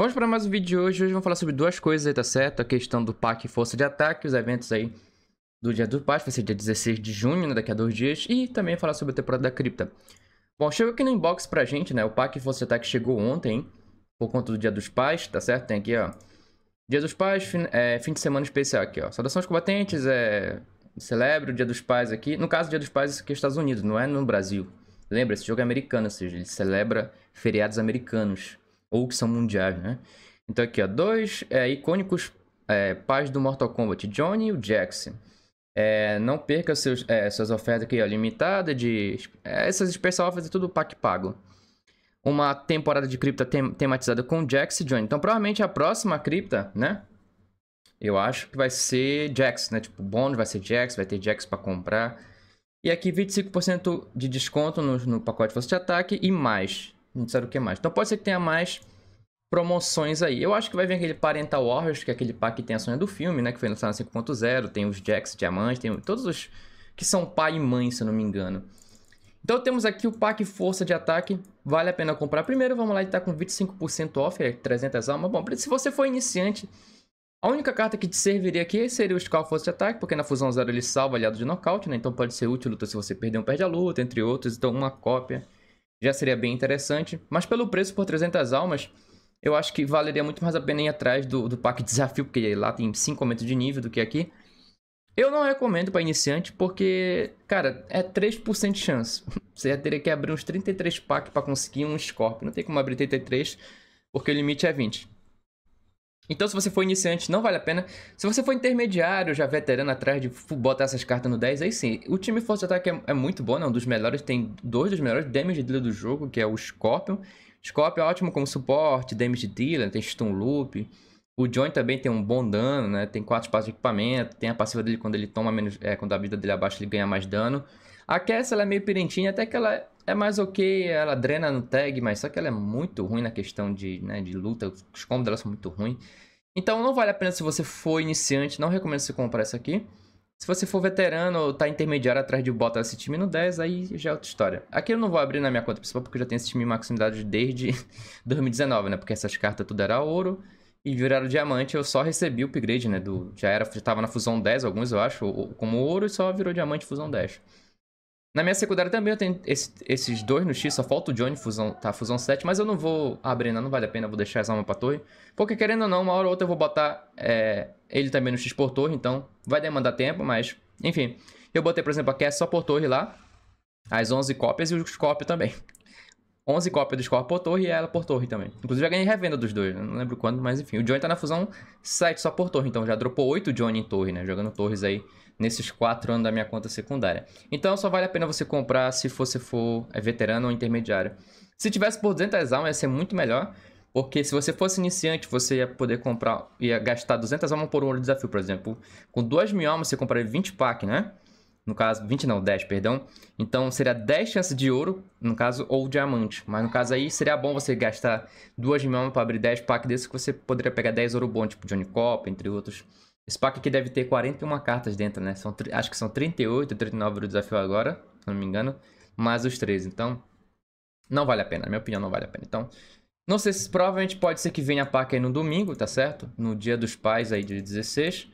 Vamos para mais um vídeo de hoje. Hoje vamos falar sobre duas coisas aí, tá certo? A questão do PAC e força de ataque, os eventos aí do Dia do Paz, vai ser dia 16 de junho, né? daqui a dois dias, e também falar sobre a temporada da cripta. Bom, chegou aqui no inbox pra gente, né? O PAC e força de ataque chegou ontem, hein? por conta do Dia dos Pais, tá certo? Tem aqui, ó. Dia dos Pais, fin é, fim de semana especial aqui, ó. Saudações combatentes, é... celebra o Dia dos Pais aqui. No caso, Dia dos Pais isso aqui é Estados Unidos, não é no Brasil. Lembra, esse jogo é americano, ou seja, ele celebra feriados americanos ou que são mundiais, né? Então aqui, ó, dois é, icônicos é, pais do Mortal Kombat, Johnny e o Jax. É, não perca seus, é, suas ofertas aqui, ó, limitada de... É, essas especial offers é tudo pack pago. Uma temporada de cripta tem, tematizada com Jax e Johnny. Então provavelmente a próxima cripta, né? Eu acho que vai ser Jax, né? Tipo, bônus vai ser Jax, vai ter Jax para comprar. E aqui 25% de desconto no, no pacote de força de ataque e mais. Não disseram o que mais. Então pode ser que tenha mais promoções aí. Eu acho que vai vir aquele Parental Warriors, que é aquele pack que tem a sonha do filme, né? Que foi lançado na 5.0. Tem os Jacks, Diamante, tem todos os que são pai e mãe, se eu não me engano. Então temos aqui o pack Força de Ataque. Vale a pena comprar. Primeiro, vamos lá, ele tá com 25% off, é 300 almas. Bom, se você for iniciante, a única carta que te serviria aqui seria o Skull Força de Ataque, porque na fusão zero ele salva aliado de nocaute, né? Então pode ser útil luta se você perder um perde a luta, entre outros. Então uma cópia já seria bem interessante. Mas pelo preço por 300 almas, eu acho que valeria muito mais a pena ir atrás do, do pack desafio, porque lá tem 5 aumentos de nível do que aqui. Eu não recomendo para iniciante, porque, cara, é 3% de chance. Você teria que abrir uns 33 packs para conseguir um Scorpion. Não tem como abrir 33, porque o limite é 20. Então, se você for iniciante, não vale a pena. Se você for intermediário, já veterano atrás de botar essas cartas no 10, aí sim. O time Força de Ataque é, é muito bom, né? Um dos melhores, tem dois dos melhores damage dealer do jogo, que é o Scorpion. Scorpion é ótimo como suporte, damage dealer, tem stun loop. O John também tem um bom dano, né? Tem quatro espaços de equipamento, tem a passiva dele quando ele toma menos. É, quando a vida dele abaixa, é ele ganha mais dano. A Cass, ela é meio pirentinha, até que ela é mais ok, ela drena no tag, mas só que ela é muito ruim na questão de, né, de luta, os combos dela são muito ruins. Então não vale a pena se você for iniciante, não recomendo você comprar essa aqui. Se você for veterano ou tá intermediário atrás de bota esse time no 10, aí já é outra história. Aqui eu não vou abrir na minha conta principal porque eu já tenho esse time maximidade desde 2019, né? Porque essas cartas tudo era ouro e viraram diamante. Eu só recebi o upgrade, né? Do, já era, já tava na fusão 10 alguns, eu acho, como ouro e só virou diamante fusão 10. Na minha secundária também eu tenho esse, esses dois no X, só falta o Johnny Fusão, tá? Fusão 7, mas eu não vou abrir, não, não vale a pena, vou deixar essa uma pra torre. Porque querendo ou não, uma hora ou outra eu vou botar é, ele também no X por torre, então vai demandar tempo, mas enfim. Eu botei, por exemplo, a Cass só por torre lá, as 11 cópias e o Scorpio também. 11 cópias do Scorpio por torre e ela por torre também. Inclusive já ganhei revenda dos dois, né, não lembro quando, mas enfim. O Johnny tá na Fusão 7 só por torre, então já dropou 8 Johnny em torre, né? Jogando torres aí nesses quatro anos da minha conta secundária. Então só vale a pena você comprar se você for é, veterano ou intermediário. Se tivesse por 200 almas ia ser muito melhor, porque se você fosse iniciante, você ia poder comprar, ia gastar 200 almas por um olho desafio, por exemplo. Com 2 mil almas você compraria 20 pack, né? No caso, 20 não, 10, perdão. Então seria 10 chances de ouro, no caso, ou diamante. Mas no caso aí, seria bom você gastar 2 mil almas para abrir 10 packs desses, que você poderia pegar 10 ouro bom, tipo Johnny Cop, entre outros. Esse pack aqui deve ter 41 cartas dentro, né? São, acho que são 38, 39 do desafio agora, se não me engano. Mais os três. então... Não vale a pena, na minha opinião não vale a pena. Então, não sei se provavelmente pode ser que venha a pack aí no domingo, tá certo? No dia dos pais aí, de 16.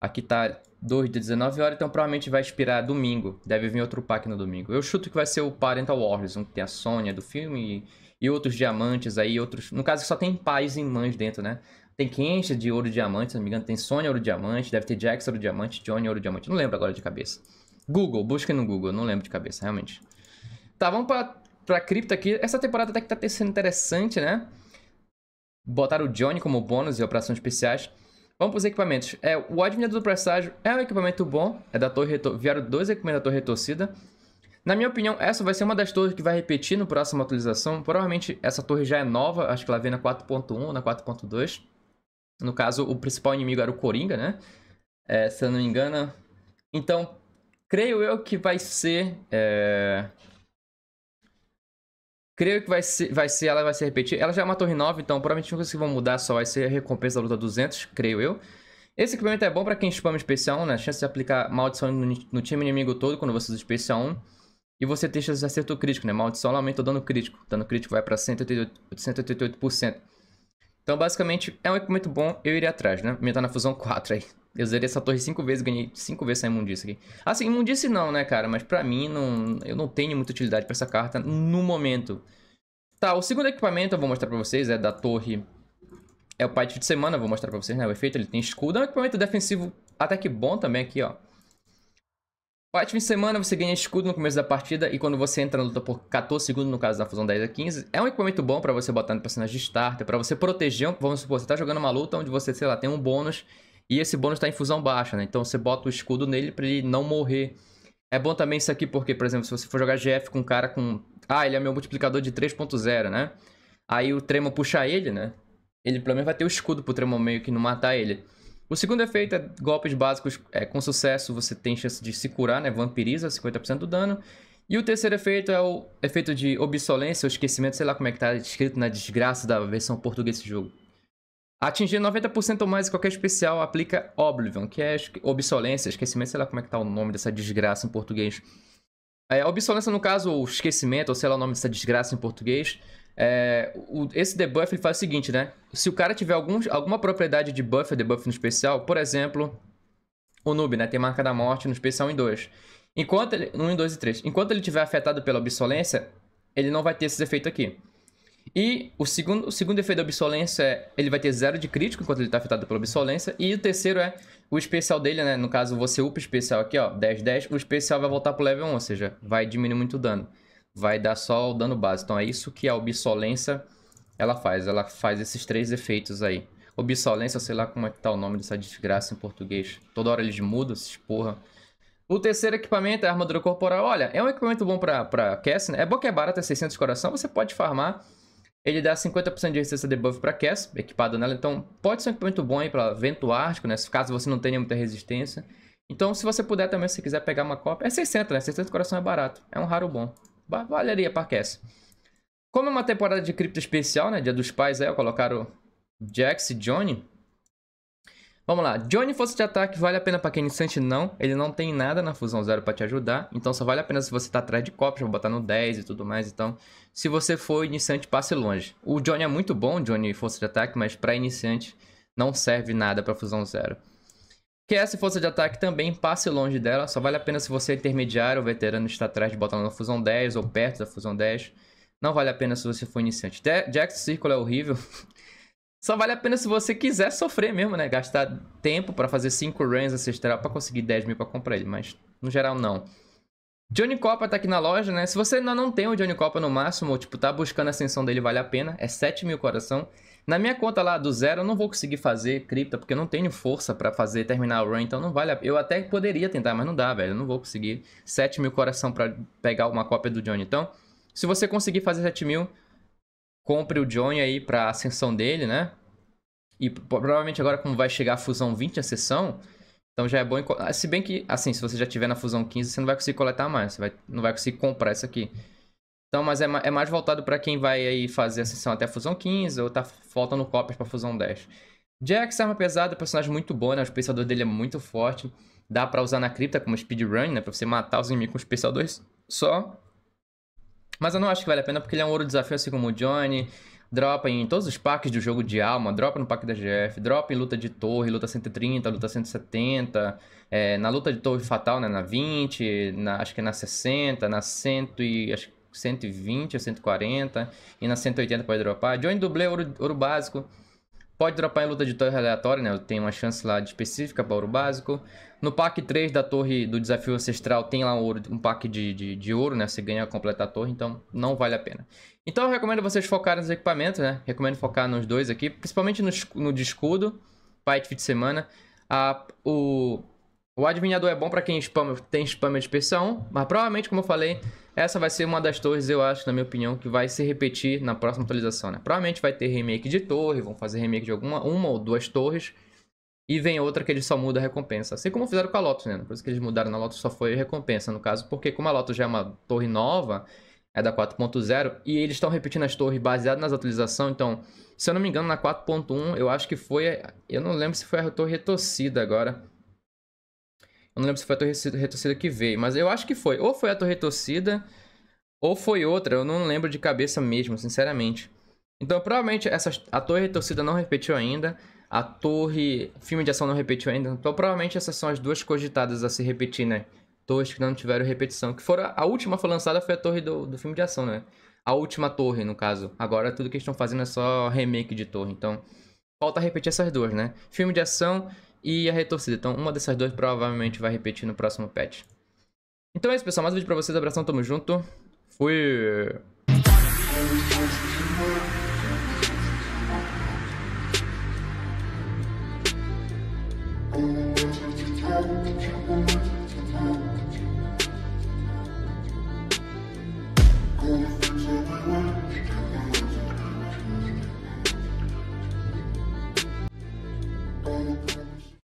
Aqui tá 2 de 19 horas, então provavelmente vai expirar domingo. Deve vir outro pack no domingo. Eu chuto que vai ser o Parental Wars, um que tem a Sônia do filme e, e outros diamantes aí, outros... No caso, só tem pais e mães dentro, né? Tem Kencha de ouro e diamante, se não me engano. Tem Sony ouro e diamante. Deve ter Jax ouro e diamante. Johnny ouro e diamante. Não lembro agora de cabeça. Google, busquem no Google. Não lembro de cabeça, realmente. Tá, vamos pra, pra cripta aqui. Essa temporada até que tá sendo interessante, né? Botaram o Johnny como bônus e operações especiais. Vamos para os equipamentos. É, o Admirador do Presságio é um equipamento bom. É da torre retor... Vieram dois equipamentos da torre retorcida. Na minha opinião, essa vai ser uma das torres que vai repetir no próximo atualização. Provavelmente essa torre já é nova, acho que ela vem na 4.1 ou na 4.2. No caso, o principal inimigo era o Coringa, né? É, se eu não me engano. Então, creio eu que vai ser. É... Creio que vai ser, vai ser, ela vai se repetir Ela já é uma torre nova, então provavelmente não que vão mudar só vai ser a recompensa da luta 200, creio eu. Esse equipamento é bom para quem spama especial 1, né? chance de aplicar maldição no, no, time inimigo todo quando você usa especial 1. E você deixa chance de acerto crítico, né? Maldição aumenta o dano crítico. O dano crítico vai para 188%. 188%. Então, basicamente, é um equipamento bom, eu iria atrás, né? Minha tá na fusão 4 aí. Eu zerei essa torre 5 vezes, ganhei 5 vezes essa imundice aqui. Assim, imundice não, né, cara? Mas pra mim, não, eu não tenho muita utilidade pra essa carta no momento. Tá, o segundo equipamento eu vou mostrar pra vocês, é da torre... É o Pite de Semana, eu vou mostrar pra vocês, né? O efeito, ele tem escudo. É um equipamento defensivo até que bom também aqui, ó. Ótimo de semana, você ganha escudo no começo da partida e quando você entra na luta por 14 segundos, no caso da fusão 10 a 15, é um equipamento bom para você botar no personagem de starter, para você proteger, vamos supor, você tá jogando uma luta onde você, sei lá, tem um bônus e esse bônus tá em fusão baixa, né? Então você bota o escudo nele para ele não morrer. É bom também isso aqui porque, por exemplo, se você for jogar GF com um cara com... Ah, ele é meu multiplicador de 3.0, né? Aí o tremo puxar ele, né? Ele pelo menos vai ter o escudo pro tremo meio que não matar ele. O segundo efeito é golpes básicos é, com sucesso você tem chance de se curar, né? Vampiriza 50% do dano. E o terceiro efeito é o efeito de obsolência ou esquecimento, sei lá como é que tá escrito na desgraça da versão portuguesa desse jogo. Atingir 90% ou mais de qualquer especial aplica Oblivion, que é obsolência, esquecimento, sei lá como é que tá o nome dessa desgraça em português. É, obsolência, no caso, ou esquecimento, ou sei lá o nome dessa desgraça em português, é, o, esse debuff ele faz o seguinte, né? Se o cara tiver algum, alguma propriedade de buff ou debuff no especial, por exemplo, o noob, né? Tem marca da morte no especial 1 e 2. Enquanto ele, 1, 2 e 3. Enquanto ele tiver afetado pela obsolência, ele não vai ter esses efeitos aqui. E o segundo, o segundo efeito da obsolência é ele vai ter zero de crítico enquanto ele está afetado pela obsolência. E o terceiro é o especial dele, né? No caso, você upa o especial aqui, ó, 10, 10. O especial vai voltar pro level 1, ou seja, vai diminuir muito o dano vai dar só o dano base. Então é isso que a obsolência ela faz, ela faz esses três efeitos aí. Obsolência, sei lá como é que tá o nome dessa desgraça em português. Toda hora eles mudam, esses porra. O terceiro equipamento é a armadura corporal. Olha, é um equipamento bom pra, pra Cass, né? É bom que é barato, é 600 de coração, você pode farmar. Ele dá 50% de resistência debuff pra Cass, equipado nela. Então, pode ser um equipamento bom aí pra vento ártico, né? Caso você não tenha muita resistência. Então, se você puder também, se quiser pegar uma cópia... É 600, né? 600 de coração é barato. É um raro bom. Valeria Parques. Como é uma temporada de cripto especial, né? Dia dos pais aí, ó, colocaram Jax e Johnny. Vamos lá. Johnny fosse de ataque vale a pena para quem é iniciante? Não. Ele não tem nada na fusão zero para te ajudar. Então só vale a pena se você tá atrás de copos, vou botar no 10 e tudo mais. Então, se você for iniciante, passe longe. O Johnny é muito bom, Johnny fosse de ataque, mas para iniciante não serve nada para fusão zero que essa força de ataque também passe longe dela. Só vale a pena se você é intermediário, ou veterano está atrás de botar na fusão 10 ou perto da fusão 10. Não vale a pena se você for iniciante. De Jack's Círculo é horrível. Só vale a pena se você quiser sofrer mesmo, né? Gastar tempo para fazer 5 runs ancestral para conseguir 10 mil para comprar ele, mas no geral não. Johnny Copa tá aqui na loja, né? Se você ainda não tem o Johnny Copa no máximo, ou tipo, tá buscando a ascensão dele, vale a pena. É 7 mil coração. Na minha conta lá do zero, eu não vou conseguir fazer cripta, porque eu não tenho força para fazer terminar o run, então não vale a... Eu até poderia tentar, mas não dá, velho. Eu não vou conseguir 7 mil coração para pegar uma cópia do Johnny. Então, se você conseguir fazer 7 mil, compre o Johnny aí pra ascensão dele, né? E provavelmente agora, como vai chegar a fusão 20 a sessão, então já é bom. Se bem que, assim, se você já tiver na fusão 15, você não vai conseguir coletar mais. Você vai... não vai conseguir comprar isso aqui. Então, mas é, é mais voltado para quem vai aí fazer a sessão até a fusão 15 ou tá faltando cópias para fusão 10. Jax, arma é pesada, é personagem muito bom, né? O especiador dele é muito forte. Dá para usar na cripta como speedrun, né? Pra você matar os inimigos com especiadores só. Mas eu não acho que vale a pena porque ele é um ouro desafio, assim como o Johnny. Dropa em todos os packs do jogo de alma, dropa no pack da GF, dropa em luta de torre, luta 130, luta 170, é, eh, na luta de torre fatal, né, na 20, na, acho que é na 60, na 100 e acho, 120 ou 140, e na 180 pode dropar. Johnny Dublê, é ouro, ouro básico. Pode dropar em luta de torre aleatória, né? Tem uma chance lá de específica para ouro básico. No pack 3 da torre do desafio ancestral tem lá um, ouro, um pack de, de, de ouro, né? Você ganha completa a torre, então não vale a pena. Então eu recomendo vocês focarem nos equipamentos, né? Recomendo focar nos dois aqui, principalmente no, no de escudo, fight de semana. Ah, o, o adivinhador é bom para quem spam, tem spam de pressão, mas provavelmente, como eu falei, essa vai ser uma das torres, eu acho, na minha opinião, que vai se repetir na próxima atualização, né? Provavelmente vai ter remake de torre, vão fazer remake de alguma uma ou duas torres. E vem outra que eles só mudam a recompensa. Assim como fizeram com a Lotus, né? Por isso que eles mudaram na Lotus, só foi a recompensa, no caso. Porque como a Lotus já é uma torre nova, é da 4.0, e eles estão repetindo as torres baseadas nas atualizações. Então, se eu não me engano, na 4.1, eu acho que foi... Eu não lembro se foi a torre retorcida agora. Eu não lembro se foi a torre retorcida que veio, mas eu acho que foi. Ou foi a torre retorcida, ou foi outra. Eu não lembro de cabeça mesmo, sinceramente. Então, provavelmente, essa, a torre retorcida não repetiu ainda. A torre filme de ação não repetiu ainda. Então, provavelmente, essas são as duas cogitadas a se repetir, né? Torres que não tiveram repetição. Que foram, a última foi lançada foi a torre do, do filme de ação, né? A última torre, no caso. Agora, tudo que eles estão fazendo é só remake de torre. Então, falta repetir essas duas, né? Filme de ação e a retorcida. Então, uma dessas duas provavelmente vai repetir no próximo patch. Então é isso, pessoal. Mais um vídeo pra vocês. Abração, tamo junto. Fui!